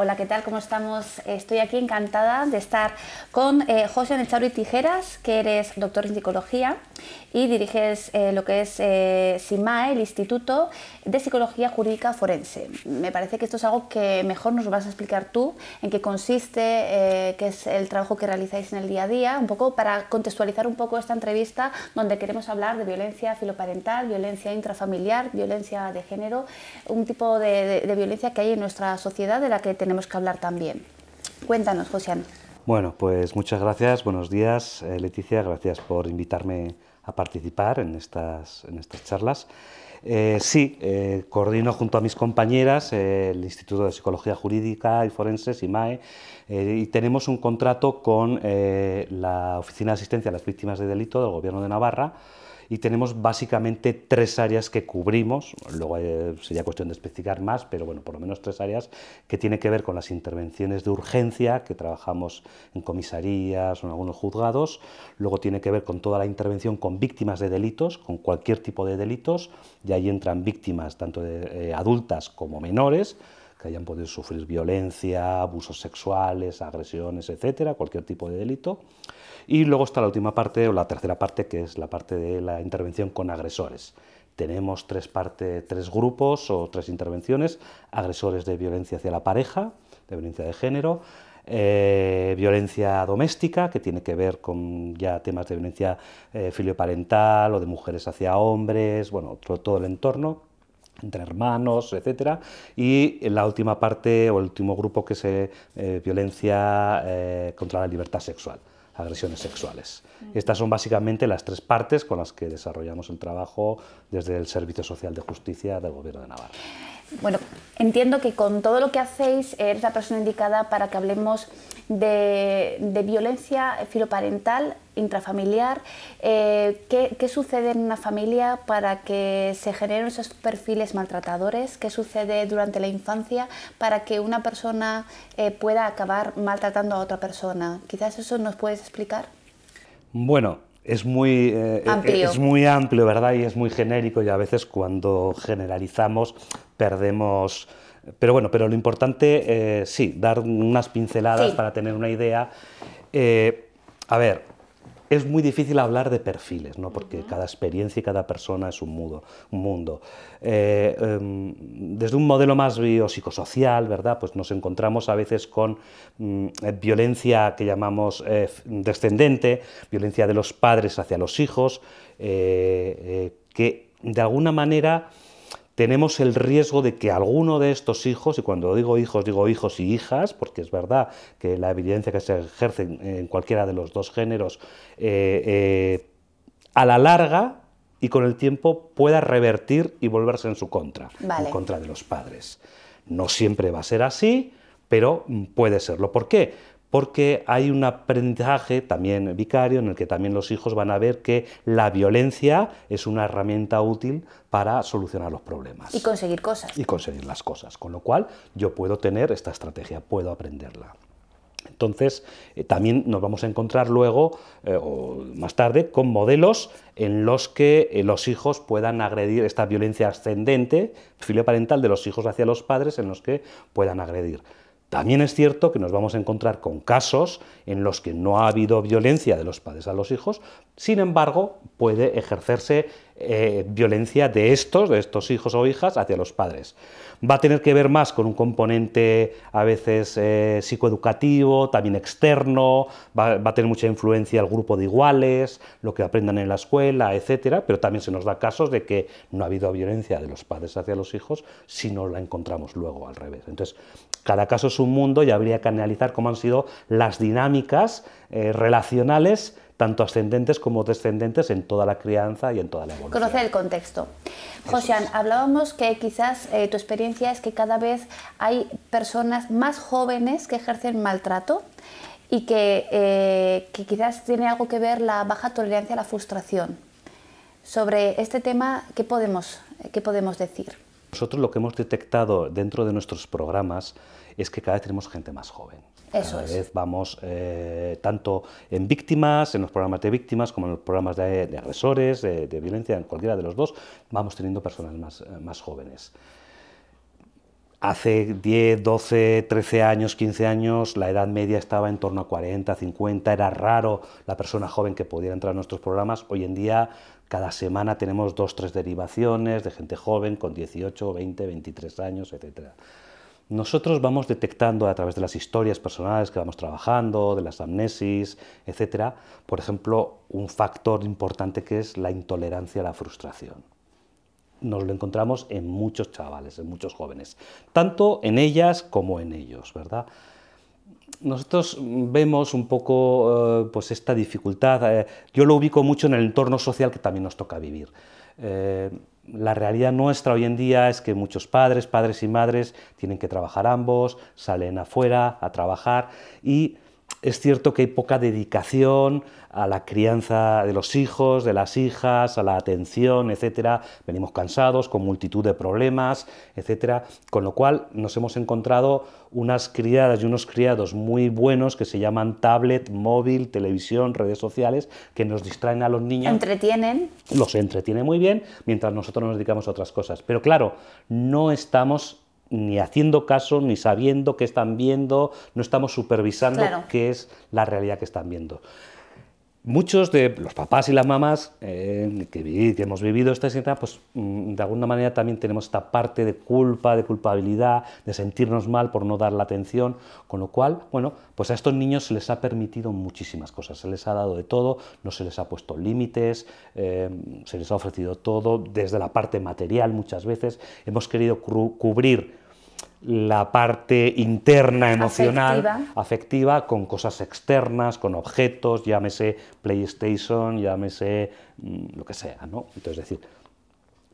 Hola, ¿qué tal? ¿Cómo estamos? Estoy aquí encantada de estar con eh, José y Tijeras, que eres doctor en psicología y diriges eh, lo que es eh, SIMAE, el Instituto de Psicología Jurídica Forense. Me parece que esto es algo que mejor nos vas a explicar tú, en qué consiste, eh, qué es el trabajo que realizáis en el día a día, un poco para contextualizar un poco esta entrevista donde queremos hablar de violencia filoparental, violencia intrafamiliar, violencia de género, un tipo de, violencia que hay en nuestra sociedad de la que tenemos que hablar también. Cuéntanos, Antonio. Bueno, pues muchas gracias, buenos días eh, Leticia, gracias por invitarme a participar en estas, en estas charlas. Eh, sí, eh, coordino junto a mis compañeras el Instituto de Psicología Jurídica y Forenses, IMAE, y tenemos un contrato con la Oficina de Asistencia a las Víctimas de Delito del Gobierno de Navarra y tenemos básicamente tres áreas que cubrimos, luego eh, sería cuestión de especificar más, pero bueno, por lo menos tres áreas que tiene que ver con las intervenciones de urgencia, que trabajamos en comisarías o en algunos juzgados, luego tiene que ver con toda la intervención con víctimas de delitos, con cualquier tipo de delitos, y ahí entran víctimas tanto de eh, adultas como menores, que hayan podido sufrir violencia, abusos sexuales, agresiones, etcétera, cualquier tipo de delito. Y luego está la última parte o la tercera parte, que es la parte de la intervención con agresores. Tenemos tres, tres grupos o tres intervenciones, agresores de violencia hacia la pareja, de violencia de género, eh, violencia doméstica, que tiene que ver con ya temas de violencia eh, filioparental o de mujeres hacia hombres, bueno, todo el entorno, entre hermanos, etcétera, y la última parte o el último grupo que es eh, violencia eh, contra la libertad sexual, agresiones sexuales. Mm. Estas son básicamente las tres partes con las que desarrollamos el trabajo desde el Servicio Social de Justicia del Gobierno de Navarra bueno, entiendo que con todo lo que hacéis eres la persona indicada para que hablemos de, violencia filoparental, intrafamiliar. Eh, ¿qué, sucede en una familia para que se generen esos perfiles maltratadores? ¿Qué sucede durante la infancia para que una persona eh, pueda acabar maltratando a otra persona? Quizás eso nos puedes explicar. Bueno, es muy, eh, eh, eh, amplio. es muy amplio, ¿verdad? Y es muy genérico y a veces cuando generalizamos perdemos... Pero bueno, pero lo importante, sí, dar unas pinceladas para tener una idea. a ver, es muy difícil hablar de perfiles, porque cada experiencia y cada persona es un, mundo. Eh, em, desde un modelo más biopsicosocial, ¿verdad? Pues nos encontramos a veces con mm, eh, violencia que llamamos eh, descendente, violencia de los padres hacia los hijos, que de alguna manera tenemos el riesgo de que alguno de estos hijos, y cuando digo hijos digo hijos y hijas, porque es verdad que la evidencia que se ejerce en cualquiera de los dos géneros, eh, eh, a la larga y con el tiempo pueda revertir y volverse en su contra, en contra de los padres. No siempre va a ser así, pero puede serlo. ¿Por qué? porque hay un aprendizaje también vicario en el que también los hijos van a ver que la violencia es una herramienta útil para solucionar los problemas. Y conseguir cosas. Y conseguir las cosas, con lo cual yo puedo tener esta estrategia, puedo aprenderla. Entonces, eh, también nos vamos a encontrar luego, eh, o más tarde, con modelos en los que eh, los hijos puedan agredir esta violencia ascendente, filioparental de los hijos hacia los padres, en los que puedan agredir. También es cierto que nos vamos a encontrar con casos en los que no ha habido violencia de los padres a los hijos, sin embargo, puede ejercerse eh, violencia de estos, de estos hijos o hijas, hacia los padres. Va a tener que ver más con un componente a veces eh, psicoeducativo, también externo, va, a tener mucha influencia el grupo de iguales, lo que aprendan en la escuela, etcétera, pero también se nos da casos de que no ha habido violencia de los padres hacia los hijos si no la encontramos luego al revés. Entonces, cada caso es un mundo y habría que analizar cómo han sido las dinámicas eh, relacionales tanto ascendentes como descendentes en toda la crianza y en toda la evolución. Conocer el contexto. Josian, hablábamos que quizás eh, tu experiencia es que cada vez hay personas más jóvenes que ejercen maltrato y eh, que, quizás tiene algo que ver la baja tolerancia a la frustración. Sobre este tema, ¿qué podemos, qué podemos decir? Nosotros lo que hemos detectado dentro de nuestros programas es que cada vez tenemos gente más joven. Eso Cada es. vez vamos eh, tanto en víctimas, en los programas de víctimas, como en los programas de, agresores, de, violencia, en cualquiera de los dos, vamos teniendo personas más, eh, jóvenes. Hace 10, 12, 13 años, 15 años, la edad media estaba en torno a 40, 50, era raro la persona joven que pudiera entrar a nuestros programas. Hoy en día, cada semana tenemos dos, tres derivaciones de gente joven con 18, 20, 23 años, etcétera nosotros vamos detectando a través de las historias personales que vamos trabajando, de las amnesis, etcétera, por ejemplo, un factor importante que es la intolerancia a la frustración. Nos lo encontramos en muchos chavales, en muchos jóvenes, tanto en ellas como en ellos, ¿verdad? nosotros vemos un poco eh, pues esta dificultad. Eh, yo lo ubico mucho en el entorno social que también nos toca vivir. Eh, la realidad nuestra hoy en día es que muchos padres, padres y madres, tienen que trabajar ambos, salen afuera a trabajar y es cierto que hay poca dedicación a la crianza de los hijos, de las hijas, a la atención, etcétera. Venimos cansados, con multitud de problemas, etcétera. Con lo cual nos hemos encontrado unas criadas y unos criados muy buenos que se llaman tablet, móvil, televisión, redes sociales, que nos distraen a los niños. Entretienen. Los entretiene muy bien, mientras nosotros nos dedicamos a otras cosas. Pero claro, no estamos ni haciendo caso, ni sabiendo qué están viendo, no estamos supervisando qué es la realidad que están viendo muchos de los papás y las mamás eh, que, hemos vivido esta situación, pues mm, de alguna manera también tenemos esta parte de culpa, de culpabilidad, de sentirnos mal por no dar la atención, con lo cual, bueno, pues a estos niños se les ha permitido muchísimas cosas, se les ha dado de todo, no se les ha puesto límites, eh, se les ha ofrecido todo, desde la parte material muchas veces, hemos querido cubrir la parte interna emocional, afectiva. con cosas externas, con objetos, llámese PlayStation, llámese mm, lo que sea, ¿no? Entonces, es decir,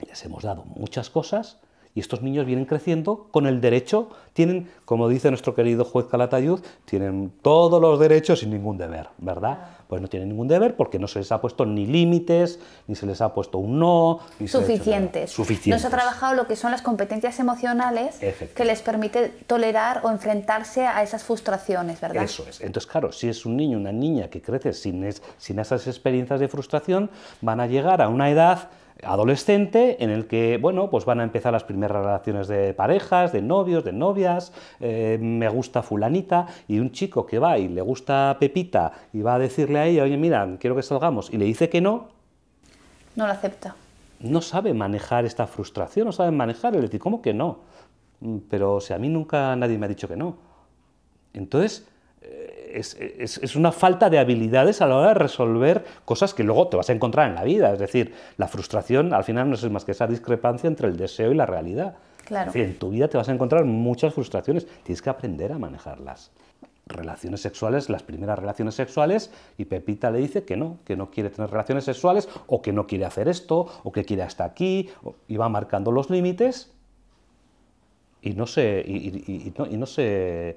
les hemos dado muchas cosas y estos niños vienen creciendo con el derecho, tienen, como dice nuestro querido juez Calatayud, tienen todos los derechos sin ningún deber, ¿verdad? Ah pues no tiene ningún deber porque no se les ha puesto ni límites, ni se les ha puesto un no. suficiente Suficientes. No se ha trabajado lo que son las competencias emocionales que les permite tolerar o enfrentarse a esas frustraciones, ¿verdad? Eso es. Entonces, claro, si es un niño, una niña que crece sin, sin esas experiencias de frustración, van a llegar a una edad adolescente en el que, bueno, pues van a empezar las primeras relaciones de parejas, de novios, de novias, eh, me gusta fulanita, y un chico que va y le gusta Pepita y va a decirle a ella, oye, mira, quiero que salgamos, y le dice que no. No lo acepta. No sabe manejar esta frustración, no sabe manejar el decir, ¿cómo que no? Mm, pero si a mí nunca nadie me ha dicho que no. Entonces, eh, es, es, una falta de habilidades a la hora de resolver cosas que luego te vas a encontrar en la vida. Es decir, la frustración al final no es más que esa discrepancia entre el deseo y la realidad. Claro. en tu vida te vas a encontrar muchas frustraciones. Tienes que aprender a manejarlas. Relaciones sexuales, las primeras relaciones sexuales, y Pepita le dice que no, que no quiere tener relaciones sexuales, o que no quiere hacer esto, o que quiere hasta aquí, y va marcando los límites, y no se, y, y, y, no, no se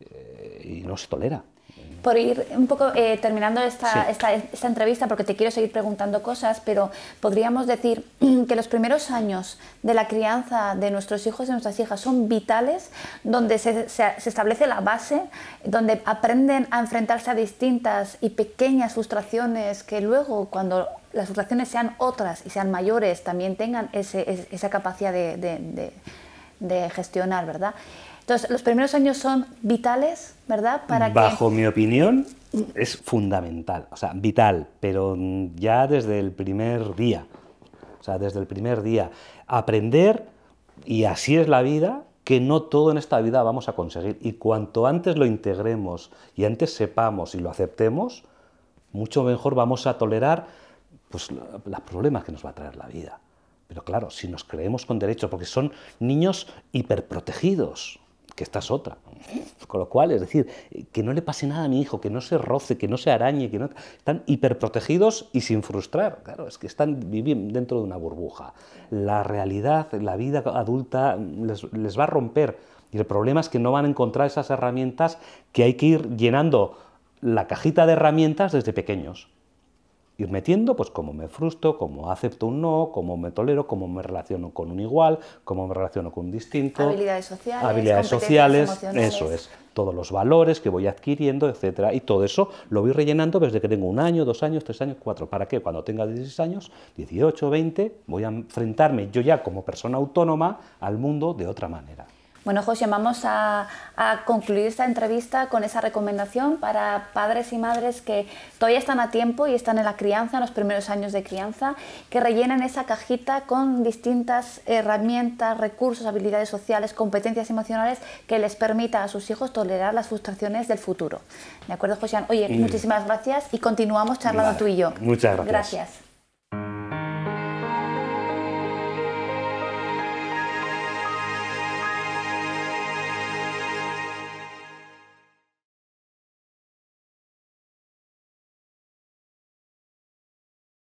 eh, y no se tolera. Por ir un poco eh, terminando esta, entrevista, porque te quiero seguir preguntando cosas, pero podríamos decir que los primeros años de la crianza de nuestros hijos y nuestras hijas son vitales, donde se, establece la base, donde aprenden a enfrentarse a distintas y pequeñas frustraciones que luego, cuando las frustraciones sean otras y sean mayores, también tengan esa capacidad de, de gestionar, ¿verdad? Entonces, los primeros años son vitales, ¿verdad? Para Bajo mi opinión, es fundamental, o sea, vital, pero ya desde el primer día. O sea, desde el primer día. Aprender, y así es la vida, que no todo en esta vida vamos a conseguir. Y cuanto antes lo integremos y antes sepamos y lo aceptemos, mucho mejor vamos a tolerar pues, los problemas que nos va a traer la vida. Pero claro, si nos creemos con derecho, porque son niños hiperprotegidos que esta es otra. Con lo cual, es decir, que no le pase nada a mi hijo, que no se roce, que no se arañe, que no... Están hiperprotegidos y sin frustrar. Claro, es que están viviendo dentro de una burbuja. La realidad, la vida adulta les, les va a romper. Y el problema es que no van a encontrar esas herramientas que hay que ir llenando la cajita de herramientas desde pequeños ir metiendo, pues cómo me frustro, cómo acepto un no, cómo me tolero, cómo me relaciono con un igual, cómo me relaciono con un distinto. Habilidades sociales. Habilidades sociales, eso es. Todos los valores que voy adquiriendo, etcétera. Y todo eso lo voy rellenando desde que tengo un año, dos años, tres años, cuatro. ¿Para qué? Cuando tenga 16 años, 18, 20, voy a enfrentarme yo ya como persona autónoma al mundo de otra manera. Bueno, José, vamos a, concluir esta entrevista con esa recomendación para padres y madres que todavía están a tiempo y están en la crianza, en los primeros años de crianza, que rellenen esa cajita con distintas herramientas, recursos, habilidades sociales, competencias emocionales que les permita a sus hijos tolerar las frustraciones del futuro. ¿De acuerdo, José? Oye, muchísimas gracias y continuamos charlando tú y yo. Muchas gracias. Gracias.